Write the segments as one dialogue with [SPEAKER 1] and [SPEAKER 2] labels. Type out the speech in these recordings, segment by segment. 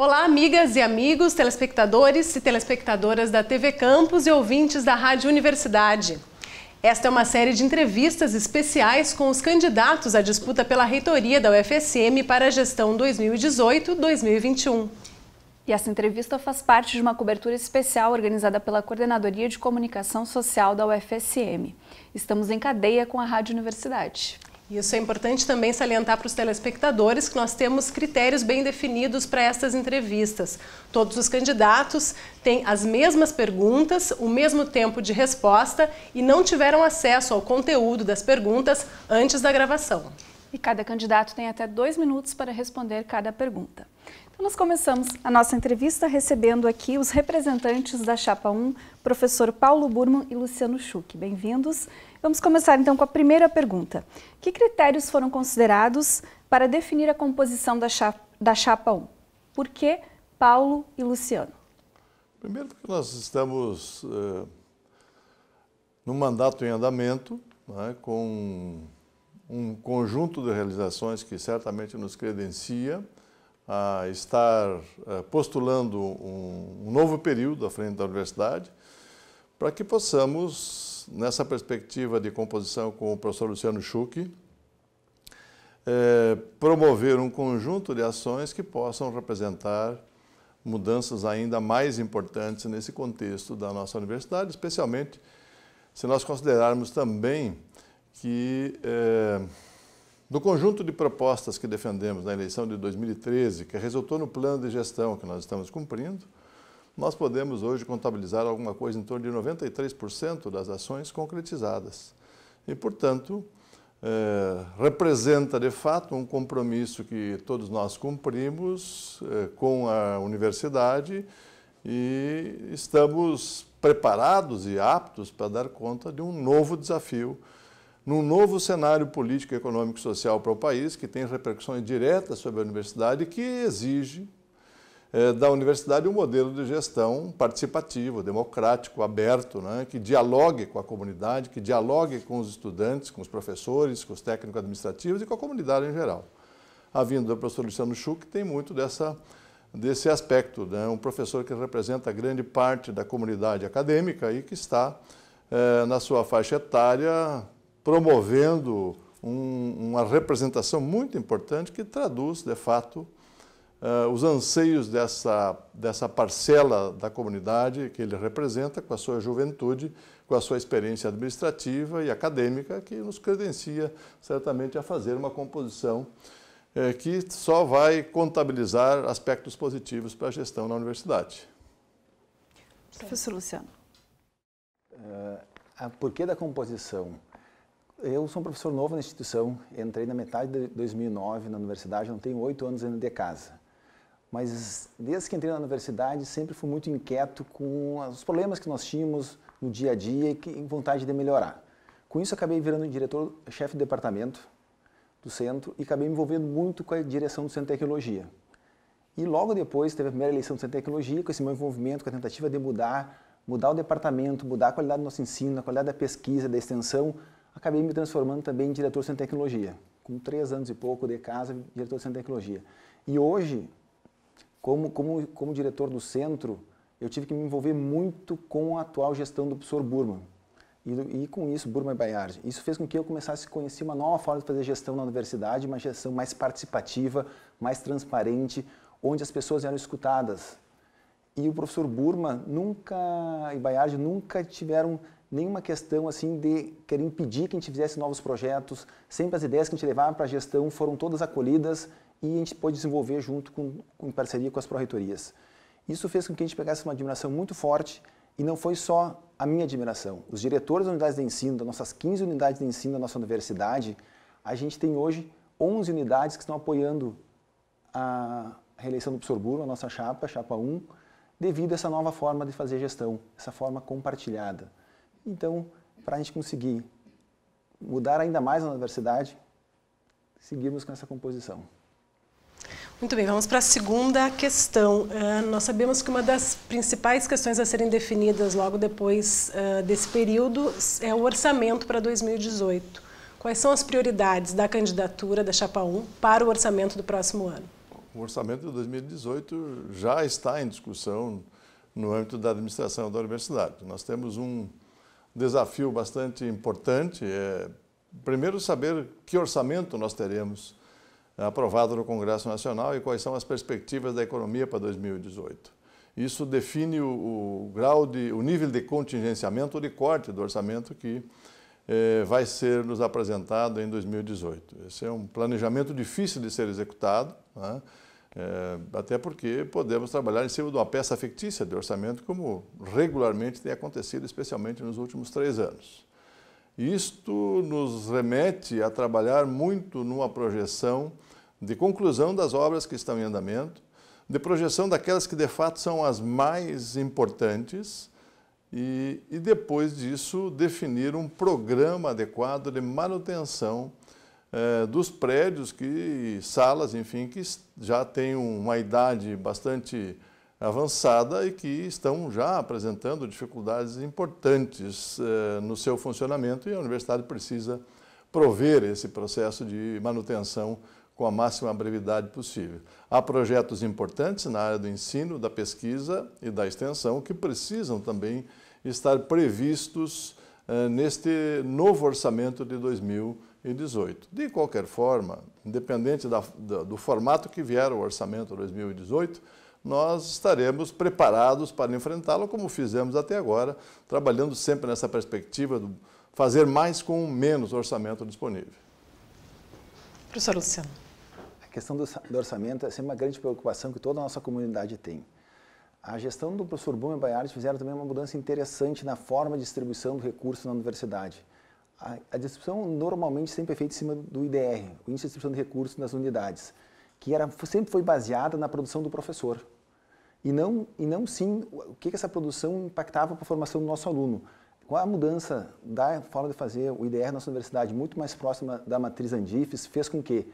[SPEAKER 1] Olá, amigas e amigos, telespectadores e telespectadoras da TV Campus e ouvintes da Rádio Universidade. Esta é uma série de entrevistas especiais com os candidatos à disputa pela reitoria da UFSM para a gestão 2018-2021. E essa
[SPEAKER 2] entrevista faz parte de uma cobertura especial organizada pela Coordenadoria de Comunicação Social da
[SPEAKER 1] UFSM. Estamos em cadeia com a Rádio Universidade. Isso é importante também salientar para os telespectadores que nós temos critérios bem definidos para estas entrevistas. Todos os candidatos têm as mesmas perguntas, o mesmo tempo de resposta e não tiveram acesso ao conteúdo das perguntas antes da gravação. E cada
[SPEAKER 2] candidato tem até dois minutos para responder cada pergunta. Então, nós começamos a nossa entrevista recebendo aqui os representantes da Chapa 1, professor Paulo Burman e Luciano Schuch. Bem-vindos. Bem-vindos. Vamos começar então com a primeira pergunta. Que critérios foram considerados para definir a composição da chapa, da chapa 1? Por que Paulo e
[SPEAKER 1] Luciano?
[SPEAKER 3] Primeiro porque nós estamos eh, num mandato em andamento, né, com um conjunto de realizações que certamente nos credencia a estar eh, postulando um, um novo período à frente da universidade, para que possamos nessa perspectiva de composição com o professor Luciano Schuch, é, promover um conjunto de ações que possam representar mudanças ainda mais importantes nesse contexto da nossa universidade, especialmente se nós considerarmos também que é, eh, do conjunto de propostas que defendemos na eleição de 2013, que resultou no plano de gestão que nós estamos cumprindo, nós podemos hoje contabilizar alguma coisa em torno de 93% das ações concretizadas. E, portanto, é, representa de fato um compromisso que todos nós cumprimos é, com a universidade e estamos preparados e aptos para dar conta de um novo desafio, num novo cenário político, econômico e social para o país, que tem repercussões diretas sobre a universidade e que exige eh, da universidade um modelo de gestão participativo, democrático, aberto, né, que dialogue com a comunidade, que dialogue com os estudantes, com os professores, com os técnicos administrativos e com a comunidade em geral. A vinda do professor Luciano Schuch tem muito dessa, desse aspecto, né, um professor que representa grande parte da comunidade acadêmica e que está eh, na sua faixa etária promovendo um, uma representação muito importante que traduz, de fato, uh, os anseios dessa, dessa parcela da comunidade que ele representa, com a sua juventude, com a sua experiência administrativa e acadêmica, que nos credencia certamente a fazer uma composição eh, que só vai contabilizar aspectos positivos para a gestão da universidade.
[SPEAKER 2] Professor Luciano.
[SPEAKER 3] Uh,
[SPEAKER 4] por que da composição? Eu sou um professor novo na instituição, entrei na metade de 2009 na universidade, não tenho oito anos ainda de casa mas desde que entrei na universidade sempre fui muito inquieto com os problemas que nós tínhamos no dia a dia e que, em vontade de melhorar. Com isso acabei virando diretor, chefe de departamento do centro e acabei me envolvendo muito com a direção do Centro de Tecnologia. E logo depois teve a primeira eleição do Centro de Tecnologia, com esse meu envolvimento, com a tentativa de mudar, mudar o departamento, mudar a qualidade do nosso ensino, a qualidade da pesquisa, da extensão, acabei me transformando também em diretor do Centro de Tecnologia. Com três anos e pouco de casa, diretor do Centro de Tecnologia. E hoje, como, como, como diretor do centro, eu tive que me envolver muito com a atual gestão do professor Burma E, e, com isso, Burma e Bayard. Isso fez com que eu começasse a conhecer uma nova forma de fazer gestão na universidade, uma gestão mais participativa, mais transparente, onde as pessoas eram escutadas. E o professor Burma nunca e Bayard nunca tiveram nenhuma questão assim de querer impedir que a gente fizesse novos projetos. Sempre as ideias que a gente levava para a gestão foram todas acolhidas e a gente pôde desenvolver junto com, em parceria com as pró-reitorias. Isso fez com que a gente pegasse uma admiração muito forte e não foi só a minha admiração. Os diretores das unidades de ensino, das nossas 15 unidades de ensino da nossa universidade, a gente tem hoje 11 unidades que estão apoiando a reeleição do professor Burro, a nossa chapa, chapa 1, devido a essa nova forma de fazer gestão, essa forma compartilhada. Então, para a gente conseguir mudar ainda mais a universidade, seguimos com essa composição.
[SPEAKER 1] Muito bem, vamos para a segunda questão. Uh, nós sabemos que uma das principais questões a serem definidas logo depois uh, desse período é o orçamento para 2018. Quais são as prioridades da candidatura da Chapa 1 para o orçamento do próximo ano?
[SPEAKER 3] O orçamento de 2018 já está em discussão no âmbito da administração da universidade. Nós temos um desafio bastante importante, é primeiro saber que orçamento nós teremos aprovado no Congresso Nacional e quais são as perspectivas da economia para 2018. Isso define o, o grau de, o nível de contingenciamento ou de corte do orçamento que eh, vai ser nos apresentado em 2018. Esse é um planejamento difícil de ser executado, né? é, até porque podemos trabalhar em cima de uma peça fictícia de orçamento, como regularmente tem acontecido, especialmente nos últimos três anos. Isto nos remete a trabalhar muito numa projeção de conclusão das obras que estão em andamento, de projeção daquelas que de fato são as mais importantes e, e depois disso definir um programa adequado de manutenção eh, dos prédios que salas, enfim, que já têm uma idade bastante avançada e que estão já apresentando dificuldades importantes eh, no seu funcionamento e a universidade precisa prover esse processo de manutenção com a máxima brevidade possível. Há projetos importantes na área do ensino, da pesquisa e da extensão que precisam também estar previstos eh, neste novo orçamento de 2018. De qualquer forma, independente da, da, do formato que vier o orçamento 2018, nós estaremos preparados para enfrentá-lo como fizemos até agora, trabalhando sempre nessa perspectiva de fazer mais com menos orçamento disponível.
[SPEAKER 4] Professor Luciano. A questão do, orçamento é sempre uma grande preocupação que toda a nossa comunidade tem. A gestão do professor Bum e Baiardi fizeram também uma mudança interessante na forma de distribuição do recurso na universidade. A, a distribuição normalmente sempre é feita em cima do IDR, o Índice de Distribuição de Recursos nas Unidades, que era, sempre foi baseada na produção do professor. E não, e não sim, o que, que essa produção impactava para a formação do nosso aluno. Qual a mudança da forma de fazer o IDR na nossa universidade, muito mais próxima da matriz Andifes, fez com que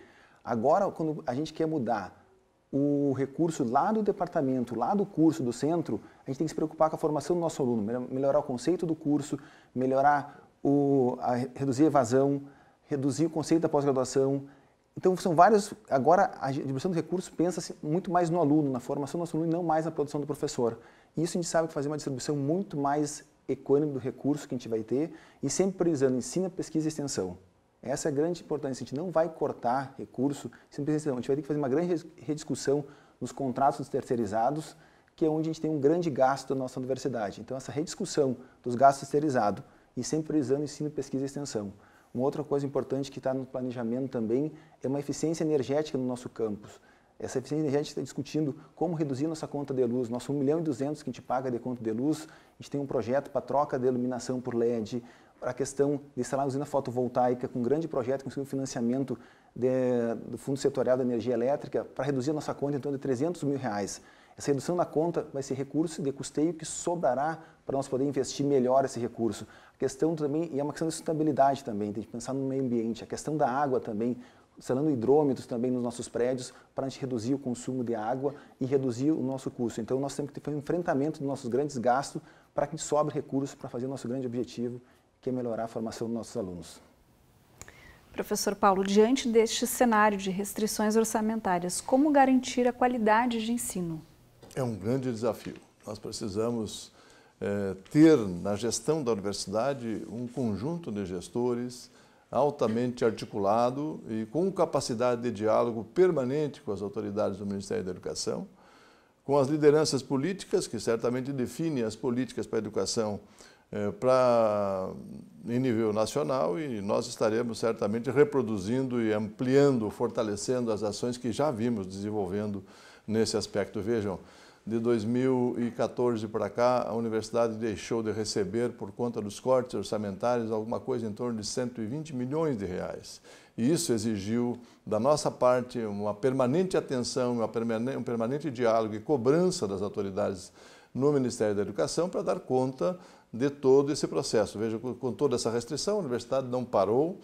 [SPEAKER 4] Agora, quando a gente quer mudar o recurso lá do departamento, lá do curso, do centro, a gente tem que se preocupar com a formação do nosso aluno, melhorar o conceito do curso, melhorar o, a, reduzir a evasão, reduzir o conceito da pós-graduação. Então, são vários. Agora, a distribuição do recurso pensa muito mais no aluno, na formação do nosso aluno e não mais na produção do professor. Isso a gente sabe que fazer uma distribuição muito mais econômica do recurso que a gente vai ter e sempre priorizando ensino, pesquisa e extensão. Essa é a grande importância. A gente não vai cortar recurso, simplesmente a gente vai ter que fazer uma grande rediscussão nos contratos dos terceirizados, que é onde a gente tem um grande gasto da nossa universidade. Então, essa rediscussão dos gastos terceirizados e sempre priorizando ensino, pesquisa e extensão. Uma outra coisa importante que está no planejamento também é uma eficiência energética no nosso campus. Essa eficiência energética está discutindo como reduzir nossa conta de luz. Nosso 1 milhão e 200 que a gente paga de conta de luz, a gente tem um projeto para troca de iluminação por LED, para a questão de instalar a usina fotovoltaica com um grande projeto, conseguiu financiamento de, do Fundo Setorial da Energia Elétrica para reduzir a nossa conta em torno de 300 mil reais. Essa redução na conta vai ser recurso de custeio que sobrará para nós poder investir melhor esse recurso. A questão também, e é uma questão de sustentabilidade também, tem que pensar no meio ambiente, a questão da água também, instalando hidrômetros também nos nossos prédios para a gente reduzir o consumo de água e reduzir o nosso custo. Então nós temos que ter um enfrentamento dos nossos grandes gastos para que sobre recursos para fazer o nosso grande objetivo que melhorar a formação dos nossos alunos.
[SPEAKER 2] Professor Paulo, diante deste cenário de restrições orçamentárias, como garantir a qualidade de ensino?
[SPEAKER 3] É um grande desafio. Nós precisamos é, ter na gestão da universidade um conjunto de gestores altamente articulado e com capacidade de diálogo permanente com as autoridades do Ministério da Educação, com as lideranças políticas, que certamente definem as políticas para a educação é, para em nível nacional e nós estaremos certamente reproduzindo e ampliando, fortalecendo as ações que já vimos desenvolvendo nesse aspecto. Vejam, de 2014 para cá, a universidade deixou de receber, por conta dos cortes orçamentários, alguma coisa em torno de 120 milhões de reais. E isso exigiu, da nossa parte, uma permanente atenção, um permanente diálogo e cobrança das autoridades no Ministério da Educação para dar conta de todo esse processo. Veja, com toda essa restrição, a universidade não parou,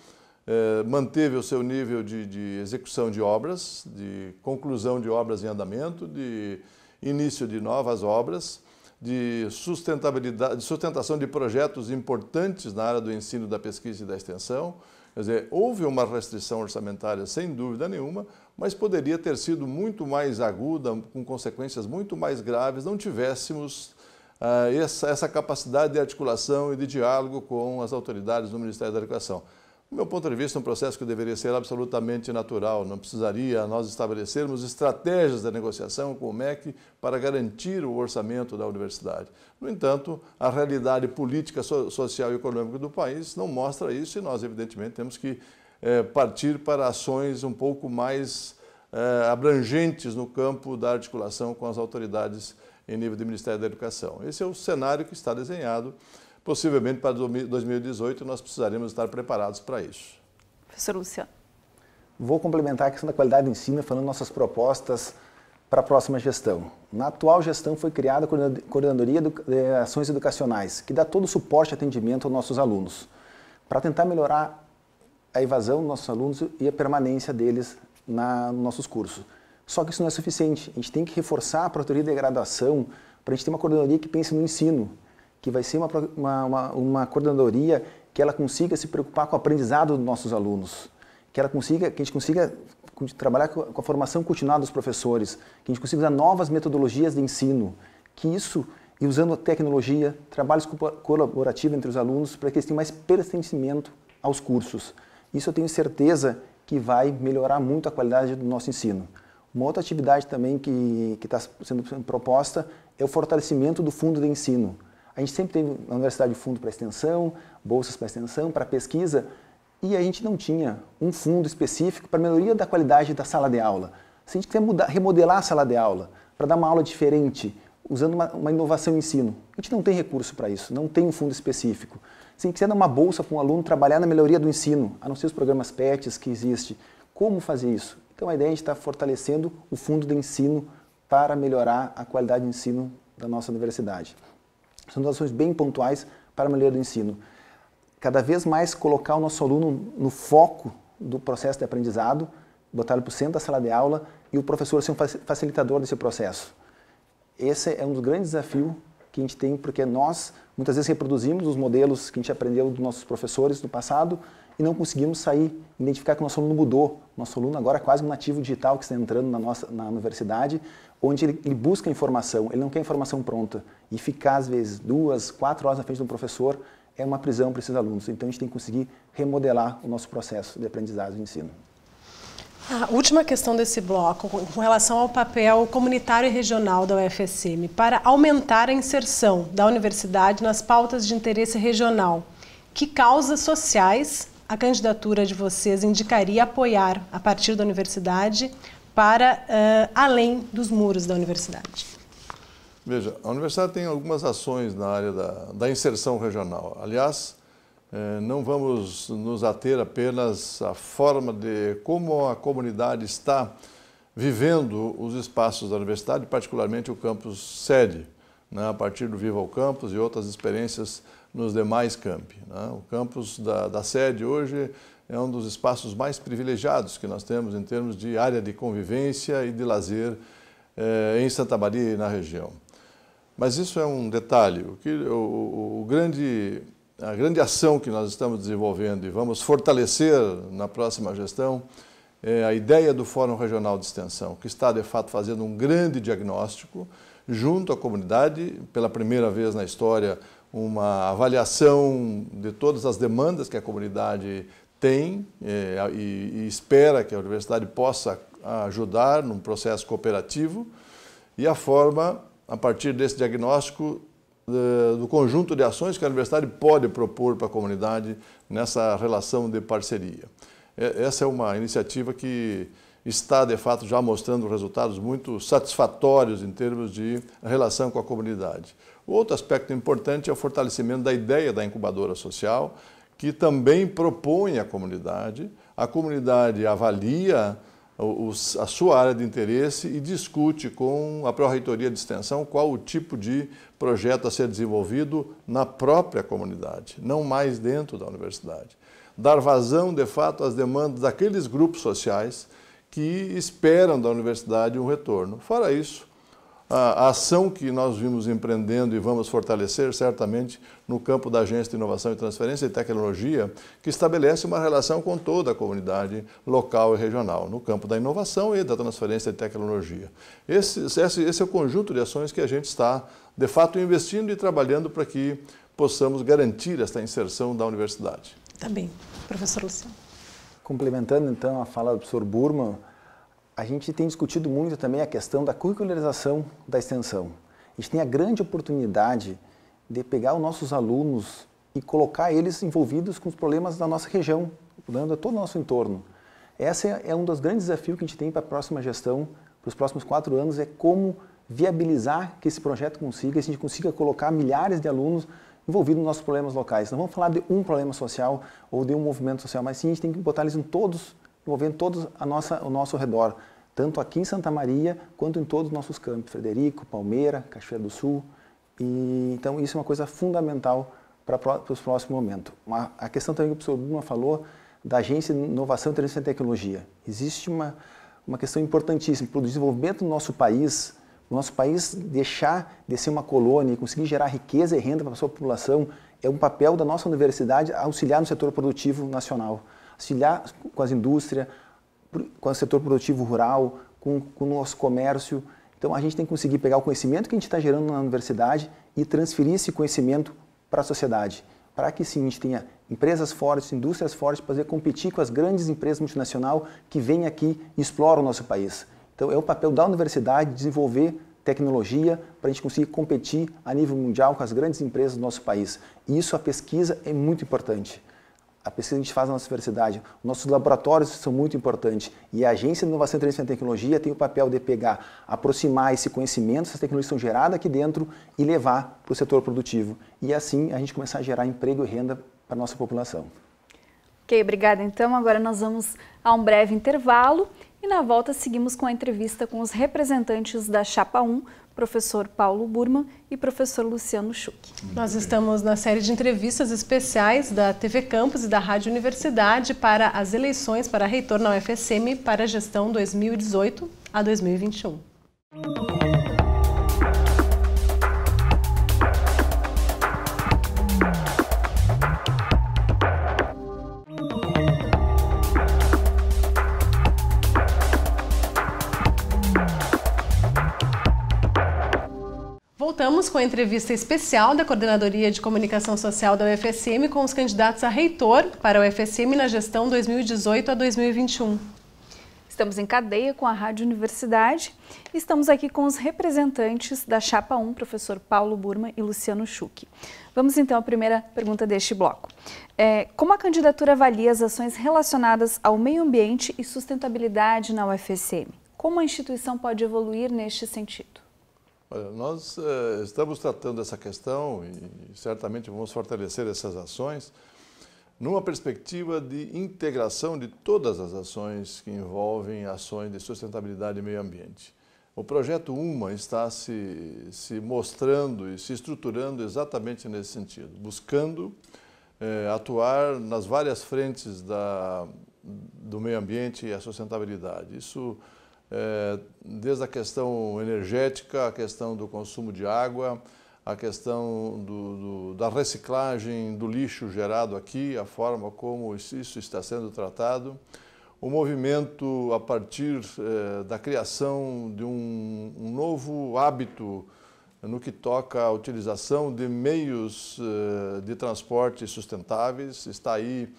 [SPEAKER 3] eh, manteve o seu nível de, de, execução de obras, de conclusão de obras em andamento, de início de novas obras, de sustentabilidade, de sustentação de projetos importantes na área do ensino, da pesquisa e da extensão. Quer dizer, houve uma restrição orçamentária, sem dúvida nenhuma, mas poderia ter sido muito mais aguda, com consequências muito mais graves, não tivéssemos ah, essa, essa capacidade de articulação e de diálogo com as autoridades do Ministério da Educação. Do meu ponto de vista, é um processo que deveria ser absolutamente natural, não precisaria nós estabelecermos estratégias de negociação com o MEC para garantir o orçamento da universidade. No entanto, a realidade política, social e econômica do país não mostra isso e nós, evidentemente, temos que eh, partir para ações um pouco mais eh, abrangentes no campo da articulação com as autoridades em nível do Ministério da Educação. Esse é o cenário que está desenhado. Possivelmente para 2018 nós precisaremos estar preparados para isso.
[SPEAKER 4] Professor Luciano. Vou complementar a questão da qualidade de ensino falando nossas propostas para a próxima gestão. Na atual gestão foi criada a Coordenadoria de Ações Educacionais, que dá todo o suporte e atendimento aos nossos alunos, para tentar melhorar a evasão dos nossos alunos e a permanência deles na, nos nossos cursos. Só que isso não é suficiente. A gente tem que reforçar a protoria de graduação para a gente ter uma coordenadoria que pense no ensino, que vai ser uma, uma, uma, uma coordenadoria que ela consiga se preocupar com o aprendizado dos nossos alunos, que ela consiga, que a gente consiga trabalhar com a formação continuada dos professores, que a gente consiga usar novas metodologias de ensino, que isso e usando a tecnologia, trabalhos colaborativos entre os alunos para que eles tenham mais pertencimento aos cursos. Isso eu tenho certeza que vai melhorar muito a qualidade do nosso ensino. Uma outra atividade também que está sendo proposta é o fortalecimento do fundo de ensino. A gente sempre teve na universidade fundo para extensão, bolsas para extensão, para pesquisa, e a gente não tinha um fundo específico para melhoria da qualidade da sala de aula. Se a gente quiser mudar, remodelar a sala de aula, para dar uma aula diferente, usando uma, uma inovação em ensino, a gente não tem recurso para isso, não tem um fundo específico. Se a gente quiser dar uma bolsa para um aluno trabalhar na melhoria do ensino, a não ser os programas PETs que existem, como fazer isso? Então a ideia é a gente estar tá fortalecendo o fundo de ensino para melhorar a qualidade de ensino da nossa universidade. São ações bem pontuais para a melhoria do ensino. Cada vez mais colocar o nosso aluno no foco do processo de aprendizado, botar ele para o centro da sala de aula e o professor ser um facilitador desse processo. Esse é um dos grandes desafios que a gente tem, porque nós muitas vezes reproduzimos os modelos que a gente aprendeu dos nossos professores do passado, e não conseguimos sair, identificar que o nosso aluno mudou. Nosso aluno agora é quase um nativo digital que está entrando na nossa na universidade, onde ele, ele busca informação, ele não quer informação pronta. E ficar, às vezes, duas, quatro horas na frente de um professor é uma prisão para esses alunos. Então, a gente tem que conseguir remodelar o nosso processo de aprendizagem e ensino.
[SPEAKER 1] A última questão desse bloco, com relação ao papel comunitário e regional da UFSM, para aumentar a inserção da universidade nas pautas de interesse regional. Que causas sociais a candidatura de vocês indicaria apoiar a partir da universidade para uh, além dos muros da universidade?
[SPEAKER 3] Veja, a universidade tem algumas ações na área da, da inserção regional. Aliás, eh, não vamos nos ater apenas à forma de como a comunidade está vivendo os espaços da universidade, particularmente o campus sede, né, a partir do Viva ao Campus e outras experiências nos demais campi. Né? O campus da, da sede hoje é um dos espaços mais privilegiados que nós temos em termos de área de convivência e de lazer eh, em Santa Maria e na região. Mas isso é um detalhe. O que, o, o grande, a grande ação que nós estamos desenvolvendo e vamos fortalecer na próxima gestão é a ideia do Fórum Regional de Extensão, que está de fato fazendo um grande diagnóstico junto à comunidade, pela primeira vez na história uma avaliação de todas as demandas que a comunidade tem é, e, e espera que a universidade possa ajudar num processo cooperativo e a forma, a partir desse diagnóstico, é, do conjunto de ações que a universidade pode propor para a comunidade nessa relação de parceria. É, essa é uma iniciativa que está, de fato, já mostrando resultados muito satisfatórios em termos de relação com a comunidade outro aspecto importante é o fortalecimento da ideia da incubadora social, que também propõe à comunidade, a comunidade avalia a sua área de interesse e discute com a Pró-Reitoria de Extensão qual o tipo de projeto a ser desenvolvido na própria comunidade, não mais dentro da universidade. Dar vazão, de fato, às demandas daqueles grupos sociais que esperam da universidade um retorno. Fora isso, a ação que nós vimos empreendendo e vamos fortalecer certamente no campo da Agência de Inovação e Transferência e Tecnologia, que estabelece uma relação com toda a comunidade local e regional, no campo da inovação e da transferência de tecnologia. Esse, esse, esse é o conjunto de ações que a gente está, de fato, investindo e trabalhando para que possamos garantir esta inserção da universidade. também tá bem. Professor Luciano. Complementando, então, a fala do professor Burman,
[SPEAKER 4] a gente tem discutido muito também a questão da curricularização da extensão. A gente tem a grande oportunidade de pegar os nossos alunos e colocar eles envolvidos com os problemas da nossa região, do todo o nosso entorno. Esse é, é um dos grandes desafios que a gente tem para a próxima gestão, para os próximos quatro anos, é como viabilizar que esse projeto consiga, a gente consiga colocar milhares de alunos envolvidos nos nossos problemas locais. Não vamos falar de um problema social ou de um movimento social, mas sim a gente tem que botar eles em todos, envolvendo todos a nossa, o nosso redor tanto aqui em Santa Maria quanto em todos os nossos campos, Frederico, Palmeira, Cachoeira do Sul. E, então, isso é uma coisa fundamental para, para os próximos momentos. Uma, a questão também que o professor Bruno falou da Agência de Inovação, Inteligência e Tecnologia. Existe uma, uma questão importantíssima para o desenvolvimento do nosso país, o nosso país deixar de ser uma colônia e conseguir gerar riqueza e renda para a sua população é um papel da nossa universidade auxiliar no setor produtivo nacional, auxiliar com as indústrias, com o setor produtivo rural, com, com o nosso comércio. Então a gente tem que conseguir pegar o conhecimento que a gente está gerando na universidade e transferir esse conhecimento para a sociedade, para que sim a gente tenha empresas fortes, indústrias fortes, para poder competir com as grandes empresas multinacionais que vêm aqui e exploram o nosso país. Então é o papel da universidade desenvolver tecnologia para a gente conseguir competir a nível mundial com as grandes empresas do nosso país. E isso a pesquisa é muito importante a pesquisa que a gente faz na nossa universidade, nossos laboratórios são muito importantes e a Agência de Inovação e Transferência de Tecnologia tem o papel de pegar, aproximar esse conhecimento, essas tecnologias são geradas aqui dentro e levar para o setor produtivo. E assim a gente começar a gerar emprego e renda para a nossa população.
[SPEAKER 2] Ok, obrigada. Então agora nós vamos a um breve intervalo e na volta seguimos com a entrevista com os representantes da Chapa 1, professor Paulo Burman
[SPEAKER 1] e professor Luciano Schuch. Nós estamos na série de entrevistas especiais da TV Campus e da Rádio Universidade para as eleições para reitor na UFSM para a gestão 2018 a 2021. voltamos com a entrevista especial da Coordenadoria de Comunicação Social da UFSM com os candidatos a reitor para a UFSM na gestão 2018 a 2021. Estamos em cadeia
[SPEAKER 2] com a Rádio Universidade e estamos aqui com os representantes da Chapa 1, professor Paulo Burma e Luciano Schuch. Vamos então à primeira pergunta deste bloco. É, como a candidatura avalia as ações relacionadas ao meio ambiente e sustentabilidade na UFSM? Como a instituição pode evoluir neste sentido?
[SPEAKER 3] Olha, nós uh, estamos tratando essa questão e certamente vamos fortalecer essas ações numa perspectiva de integração de todas as ações que envolvem ações de sustentabilidade e meio ambiente. O projeto UMA está se, se mostrando e se estruturando exatamente nesse sentido, buscando eh, atuar nas várias frentes da, do meio ambiente e a sustentabilidade. Isso é, desde a questão energética, a questão do consumo de água, a questão do, do, da reciclagem do lixo gerado aqui, a forma como isso está sendo tratado, o movimento a partir é, da criação de um, um, novo hábito no que toca à utilização de meios é, de transporte sustentáveis, está aí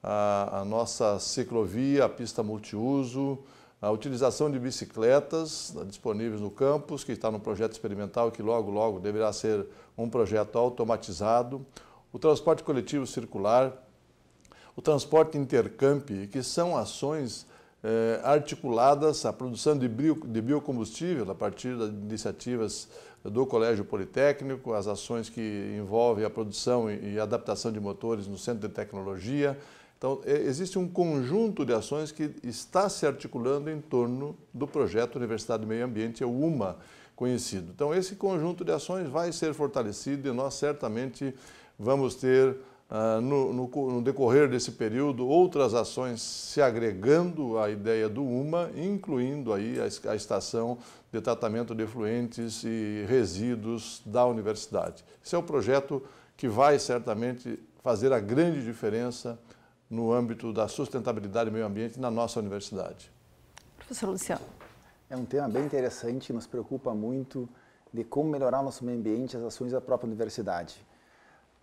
[SPEAKER 3] a, a nossa ciclovia, a pista multiuso, a utilização de bicicletas né, disponíveis no campus, que está no projeto experimental que logo, logo deverá ser um projeto automatizado, o transporte coletivo circular, o transporte intercamp, que são ações eh, articuladas à produção de, bio, de biocombustível a partir das iniciativas do Colégio Politécnico, as ações que envolvem a produção e, e adaptação de motores no Centro de Tecnologia, então, é, existe um conjunto de ações que está se articulando em torno do projeto Universidade do Meio Ambiente, é o UMA conhecido. Então, esse conjunto de ações vai ser fortalecido e nós certamente vamos ter, ah, no, no, no decorrer desse período, outras ações se agregando à ideia do UMA, incluindo aí a, a estação de tratamento de efluentes e resíduos da universidade. Esse é o projeto que vai certamente fazer a grande diferença no âmbito da sustentabilidade e meio ambiente na nossa universidade.
[SPEAKER 4] Professor Luciano. É um tema bem interessante, nos preocupa muito de como melhorar o nosso meio ambiente as ações da própria universidade.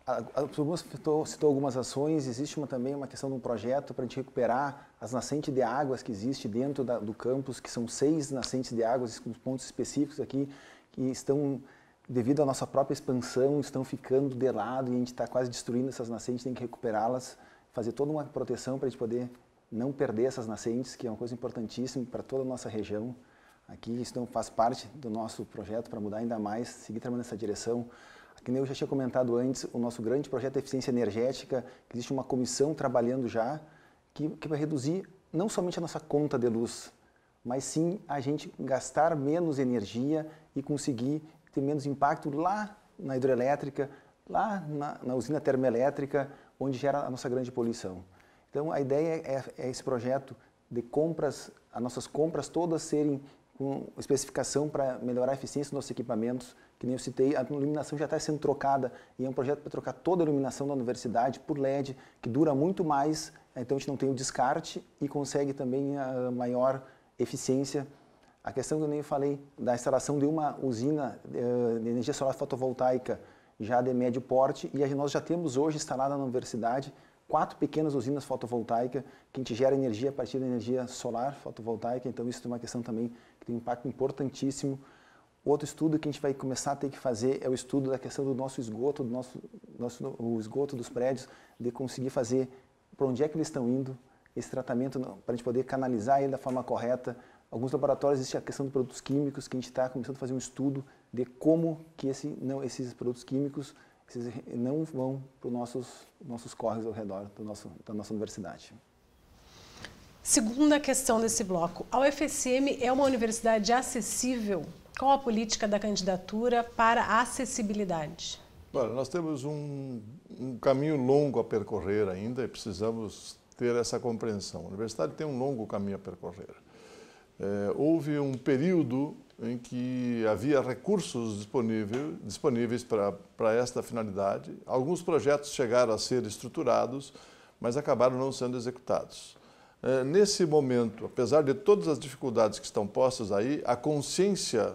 [SPEAKER 4] A Plumas citou, citou algumas ações, existe uma, também uma questão de um projeto para a gente recuperar as nascentes de águas que existe dentro da, do campus, que são seis nascentes de águas, com pontos específicos aqui, que estão, devido à nossa própria expansão, estão ficando de lado e a gente está quase destruindo essas nascentes, tem que recuperá-las fazer toda uma proteção para a gente poder não perder essas nascentes, que é uma coisa importantíssima para toda a nossa região aqui. Isso não faz parte do nosso projeto para mudar ainda mais, seguir trabalhando nessa direção. Que nem eu já tinha comentado antes, o nosso grande projeto de é eficiência energética, existe uma comissão trabalhando já, que, que vai reduzir não somente a nossa conta de luz, mas sim a gente gastar menos energia e conseguir ter menos impacto lá na hidrelétrica, lá na, na usina termoelétrica, onde gera a nossa grande poluição. Então, a ideia é, é esse projeto de compras, as nossas compras todas serem com especificação para melhorar a eficiência dos nossos equipamentos, que nem eu citei, a iluminação já está sendo trocada e é um projeto para trocar toda a iluminação da universidade por LED, que dura muito mais, então a gente não tem o descarte e consegue também a maior eficiência. A questão que eu nem falei da instalação de uma usina eh, de energia solar fotovoltaica, já de médio porte, e nós já temos hoje instalada na universidade quatro pequenas usinas fotovoltaicas que a gente gera energia a partir da energia solar fotovoltaica, então isso é uma questão também que tem um impacto importantíssimo. Outro estudo que a gente vai começar a ter que fazer é o estudo da questão do nosso esgoto, do nosso, nosso o esgoto dos prédios, de conseguir fazer para onde é que eles estão indo, esse tratamento para a gente poder canalizar ele da forma correta, alguns laboratórios existe a questão de produtos químicos que a gente está começando a fazer um estudo de como que esse, não, esses produtos químicos esses não vão para os nossos, nossos córregos ao redor do nosso, da nossa universidade.
[SPEAKER 1] Segunda questão desse bloco. A UFSM é uma universidade acessível? Qual a política da candidatura para a acessibilidade?
[SPEAKER 3] Olha, nós temos um, um caminho longo a percorrer ainda e precisamos ter essa compreensão. A universidade tem um longo caminho a percorrer é, houve um período em que havia recursos disponíveis disponíveis para esta finalidade. Alguns projetos chegaram a ser estruturados, mas acabaram não sendo executados. É, nesse momento, apesar de todas as dificuldades que estão postas aí, a consciência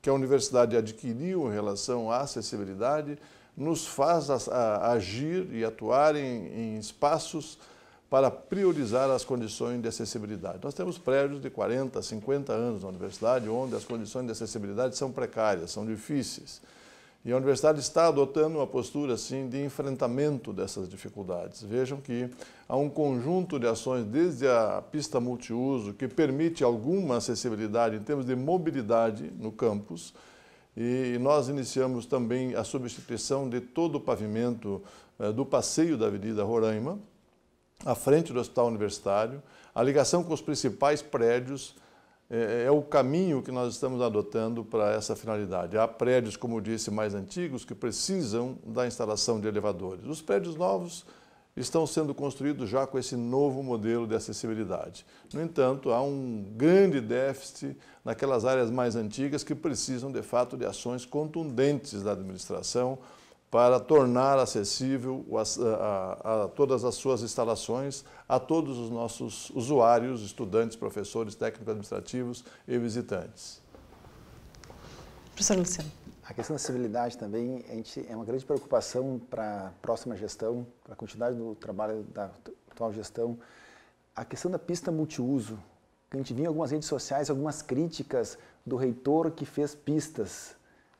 [SPEAKER 3] que a universidade adquiriu em relação à acessibilidade nos faz a, a, agir e atuar em, em espaços para priorizar as condições de acessibilidade. Nós temos prédios de 40, 50 anos na universidade, onde as condições de acessibilidade são precárias, são difíceis. E a universidade está adotando uma postura assim de enfrentamento dessas dificuldades. Vejam que há um conjunto de ações desde a pista multiuso que permite alguma acessibilidade em termos de mobilidade no campus. E nós iniciamos também a substituição de todo o pavimento eh, do passeio da Avenida Roraima, à frente do Hospital Universitário, a ligação com os principais prédios é, é, é o caminho que nós estamos adotando para essa finalidade. Há prédios, como eu disse, mais antigos que precisam da instalação de elevadores. Os prédios novos estão sendo construídos já com esse novo modelo de acessibilidade. No entanto, há um grande déficit naquelas áreas mais antigas que precisam, de fato, de ações contundentes da administração para tornar acessível a, a, a, todas as suas instalações a todos os nossos usuários, estudantes, professores, técnicos administrativos e visitantes.
[SPEAKER 4] Professor Luciano. A questão da acessibilidade também a gente, é uma grande preocupação para a próxima gestão, para a continuidade do trabalho da atual gestão. A questão da pista multiuso, que a gente viu em algumas redes sociais algumas críticas do reitor que fez pistas,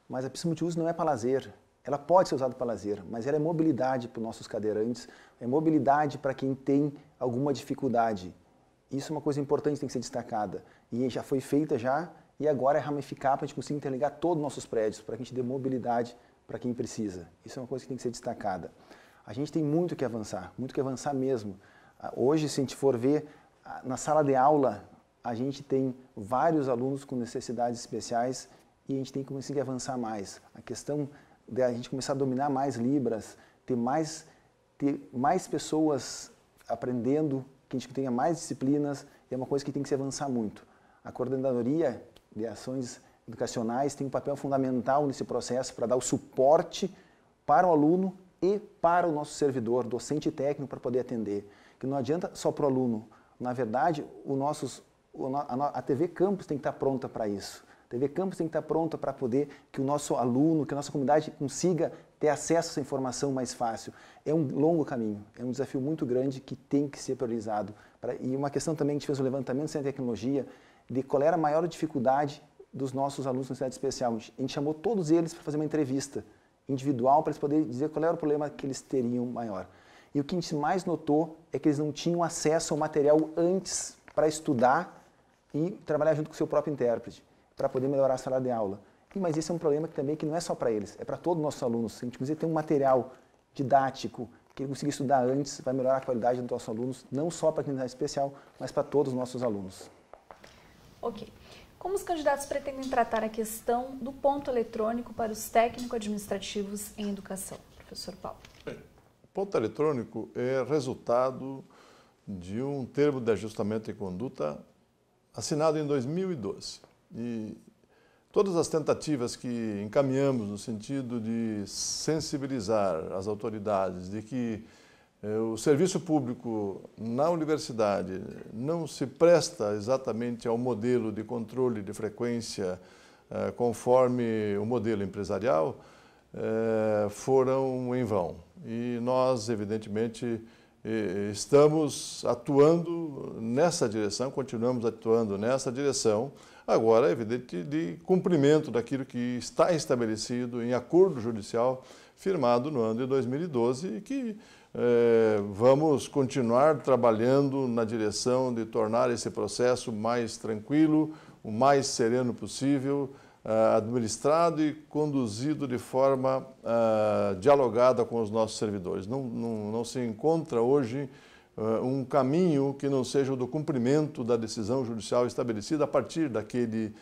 [SPEAKER 4] mas a pista multiuso não é para lazer, ela pode ser usada para lazer, mas ela é mobilidade para os nossos cadeirantes, é mobilidade para quem tem alguma dificuldade. Isso é uma coisa importante, tem que ser destacada. E já foi feita já, e agora é ramificar para a gente conseguir interligar todos os nossos prédios, para que a gente dê mobilidade para quem precisa. Isso é uma coisa que tem que ser destacada. A gente tem muito que avançar, muito que avançar mesmo. Ah, hoje, se a gente for ver, ah, na sala de aula, a gente tem vários alunos com necessidades especiais e a gente tem que conseguir avançar mais. A questão a gente começar a dominar mais Libras, ter mais, ter mais pessoas aprendendo, que a gente tenha mais disciplinas, é uma coisa que tem que se avançar muito. A coordenadoria de ações educacionais tem um papel fundamental nesse processo para dar o suporte para o aluno e para o nosso servidor, docente e técnico, para poder atender. Que não adianta só para o aluno. Na verdade, o nossos, a TV Campus tem que estar pronta para isso. TV Campus tem que estar pronta para poder que o nosso aluno, que a nossa comunidade consiga ter acesso a essa informação mais fácil. É um longo caminho, é um desafio muito grande que tem que ser priorizado. E uma questão também que a gente fez o levantamento sem tecnologia, de qual era a maior dificuldade dos nossos alunos na cidade especial. A gente chamou todos eles para fazer uma entrevista individual para eles poderem dizer qual era o problema que eles teriam maior. E o que a gente mais notou é que eles não tinham acesso ao material antes para estudar e trabalhar junto com o seu próprio intérprete para poder melhorar a sala de aula. E, mas esse é um problema que, também que não é só para eles, é para todos os nossos alunos. Se a gente precisa ter um material didático que ele conseguir estudar antes, vai melhorar a qualidade dos nossos alunos, não só para a comunidade especial, mas para todos os nossos alunos.
[SPEAKER 2] Ok. Como os candidatos pretendem tratar a questão do ponto eletrônico para os técnico-administrativos em educação? Professor Paulo.
[SPEAKER 3] Bem, ponto eletrônico é resultado de um termo de ajustamento e conduta assinado em 2012. E todas as tentativas que encaminhamos no sentido de sensibilizar as autoridades de que eh, o serviço público na universidade não se presta exatamente ao modelo de controle de frequência eh, conforme o modelo empresarial, eh, foram em vão. E nós, evidentemente, estamos atuando nessa direção, continuamos atuando nessa direção, Agora, é evidente, de cumprimento daquilo que está estabelecido em acordo judicial firmado no ano de 2012 e que é, vamos continuar trabalhando na direção de tornar esse processo mais tranquilo, o mais sereno possível, ah, administrado e conduzido de forma uh, dialogada com os nossos servidores. Não, não, não se encontra hoje eh, um caminho que não seja o do cumprimento da decisão judicial estabelecida a partir daquele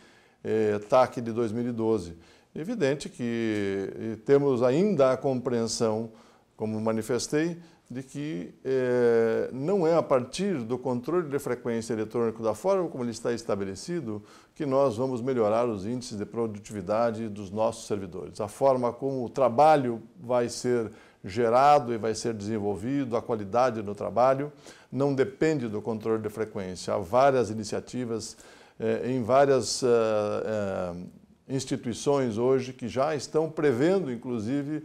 [SPEAKER 3] é, eh, TAC de 2012. Evidente que eh, temos ainda a compreensão, como manifestei, de que não é a partir do controle de frequência eletrônico da forma como ele está estabelecido que nós vamos melhorar os índices de produtividade dos nossos servidores. A forma como o trabalho vai ser gerado e vai ser desenvolvido, a qualidade do trabalho, não depende do controle de frequência. Há várias iniciativas eh, em várias eh, eh, instituições hoje que já estão prevendo, inclusive,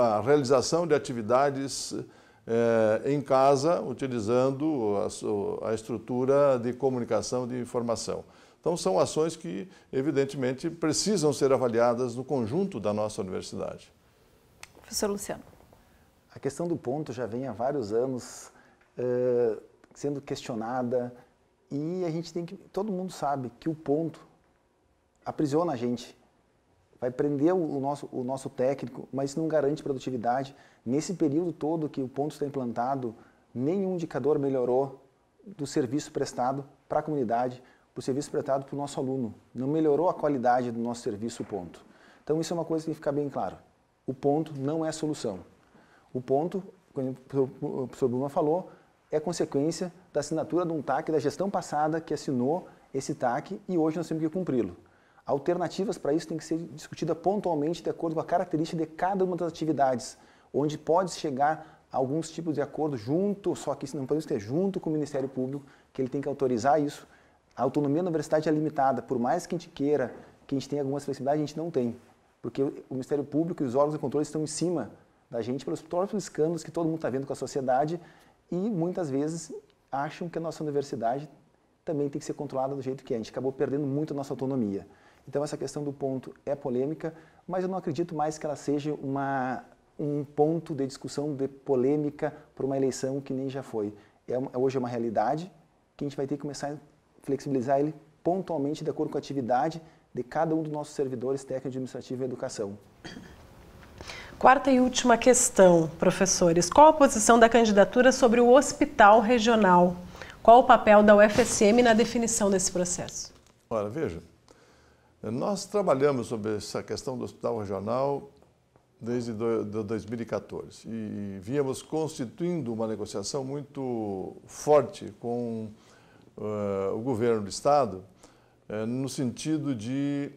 [SPEAKER 3] a realização de atividades eh, em casa, utilizando a, a estrutura de comunicação de informação. Então, são ações que, evidentemente, precisam ser avaliadas no conjunto da nossa universidade professor Luciano? A questão do ponto já vem há vários
[SPEAKER 4] anos uh, sendo questionada e a gente tem que. Todo mundo sabe que o ponto aprisiona a gente, vai prender o nosso, o nosso técnico, mas não garante produtividade. Nesse período todo que o ponto está implantado, nenhum indicador melhorou do serviço prestado para a comunidade, do o serviço prestado para o nosso aluno. Não melhorou a qualidade do nosso serviço, ponto. Então, isso é uma coisa que tem que ficar bem claro. O ponto não é solução. O ponto, como o professor Bruma falou, é consequência da assinatura de um TAC da gestão passada que assinou esse TAC e hoje nós temos que cumpri-lo. Alternativas para isso têm que ser discutidas pontualmente de acordo com a característica de cada uma das atividades, onde pode chegar a alguns tipos de acordo junto, só que isso não pode ser junto com o Ministério Público, que ele tem que autorizar isso. A autonomia da universidade é limitada, por mais que a gente queira, que a gente tenha algumas flexibilidades, a gente não tem. Porque o Ministério Público e os órgãos de controle estão em cima da gente pelos próprios escândalos que todo mundo está vendo com a sociedade e muitas vezes acham que a nossa universidade também tem que ser controlada do jeito que é. A gente acabou perdendo muito a nossa autonomia. Então essa questão do ponto é polêmica, mas eu não acredito mais que ela seja uma, um ponto de discussão, de polêmica para uma eleição que nem já foi. É, hoje é uma realidade que a gente vai ter que começar a flexibilizar ele pontualmente de acordo com a atividade de cada um dos nossos servidores técnico administrativo e educação.
[SPEAKER 1] Quarta e última questão, professores. Qual a posição da candidatura sobre o hospital regional? Qual o papel da UFSM na definição desse
[SPEAKER 3] processo? Olha, veja, nós trabalhamos sobre essa questão do hospital regional desde 2014 e víamos constituindo uma negociação muito forte com uh, o governo do estado eh, no sentido de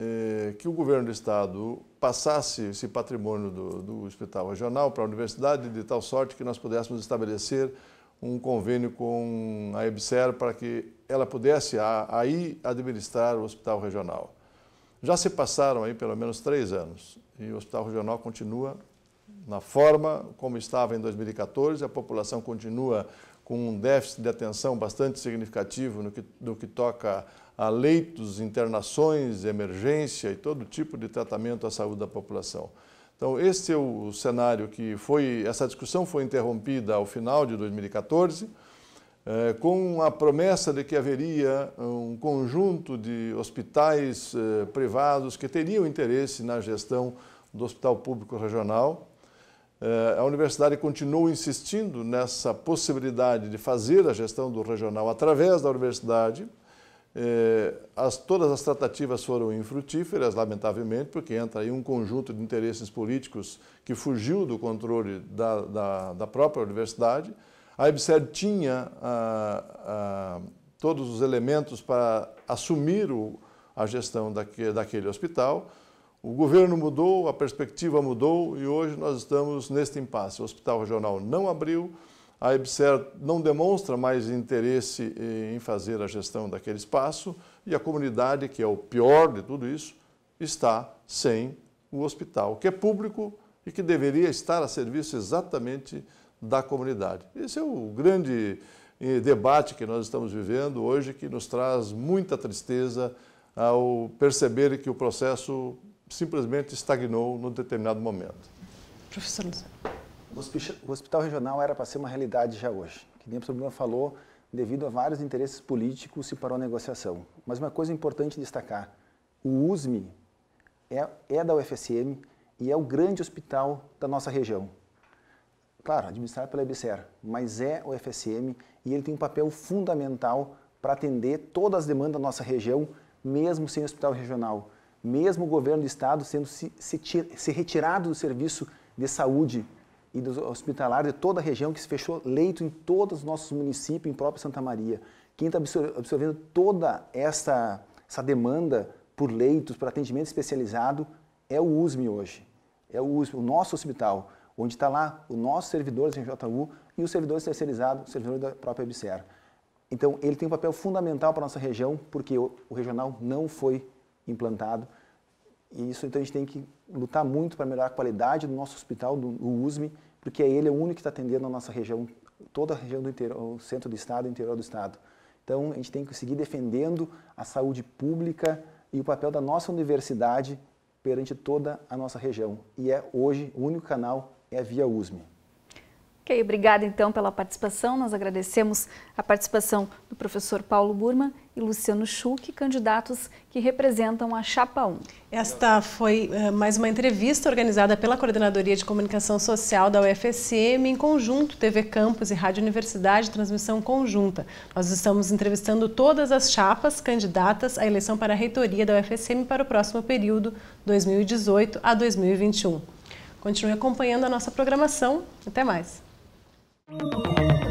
[SPEAKER 3] é, que o governo do Estado passasse esse patrimônio do, do hospital regional para a universidade, de tal sorte que nós pudéssemos estabelecer um convênio com a EBSER para que ela pudesse aí administrar o hospital regional. Já se passaram aí pelo menos três anos e o hospital regional continua na forma como estava em 2014, a população continua com um déficit de atenção bastante significativo no que, no que toca a leitos, internações, emergência e todo tipo de tratamento à saúde da população. Então, esse é o cenário que foi, essa discussão foi interrompida ao final de 2014, eh, com a promessa de que haveria um conjunto de hospitais eh, privados que teriam interesse na gestão do Hospital Público Regional. Eh, a universidade continuou insistindo nessa possibilidade de fazer a gestão do regional através da universidade, eh, as, todas as tratativas foram infrutíferas, lamentavelmente, porque entra aí um conjunto de interesses políticos que fugiu do controle da, da, da própria universidade. A EBSER tinha ah, ah, todos os elementos para assumir o, a gestão daque, daquele hospital. O governo mudou, a perspectiva mudou e hoje nós estamos neste impasse. O Hospital Regional não abriu, a EBSER não demonstra mais interesse em fazer a gestão daquele espaço e a comunidade, que é o pior de tudo isso, está sem o hospital, que é público e que deveria estar a serviço exatamente da comunidade. Esse é o grande eh, debate que nós estamos vivendo hoje, que nos traz muita tristeza ao perceber que o processo simplesmente estagnou num determinado momento.
[SPEAKER 4] Professor o hospital regional era para ser uma realidade já hoje. Que nem o problema falou, devido a vários interesses políticos, se parou a negociação. Mas uma coisa importante destacar, o USME é, é da UFSM e é o grande hospital da nossa região. Claro, administrado pela EBSER, mas é o UFSM e ele tem um papel fundamental para atender todas as demandas da nossa região, mesmo sem hospital regional. Mesmo o governo do estado sendo se, se, se retirado do serviço de saúde e dos hospitalares de toda a região, que se fechou leito em todos os nossos municípios, em própria Santa Maria. Quem está absorvendo toda essa, essa demanda por leitos, por atendimento especializado, é o USM hoje. É o USM, o nosso hospital, onde está lá o nosso servidor da JU e o servidor especializado, o servidor da própria EBSER. Então, ele tem um papel fundamental para a nossa região, porque o, o regional não foi implantado. E isso, então, a gente tem que lutar muito para melhorar a qualidade do nosso hospital, do, do USME, porque é ele é o único que está atendendo a nossa região, toda a região do interior, o centro do estado, interior do estado. Então, a gente tem que seguir defendendo a saúde pública e o papel da nossa universidade perante toda a nossa região. E é hoje o único canal é a Via USME.
[SPEAKER 2] Ok, obrigada então pela participação. Nós agradecemos a participação do professor Paulo Burman e Luciano Schuch, candidatos que representam a Chapa 1.
[SPEAKER 1] Esta foi eh, mais uma entrevista organizada pela Coordenadoria de Comunicação Social da UFSM, em conjunto TV Campus e Rádio Universidade, transmissão conjunta. Nós estamos entrevistando todas as chapas candidatas à eleição para a reitoria da UFSM para o próximo período 2018 a 2021. Continue acompanhando a nossa programação. Até mais! Thank you.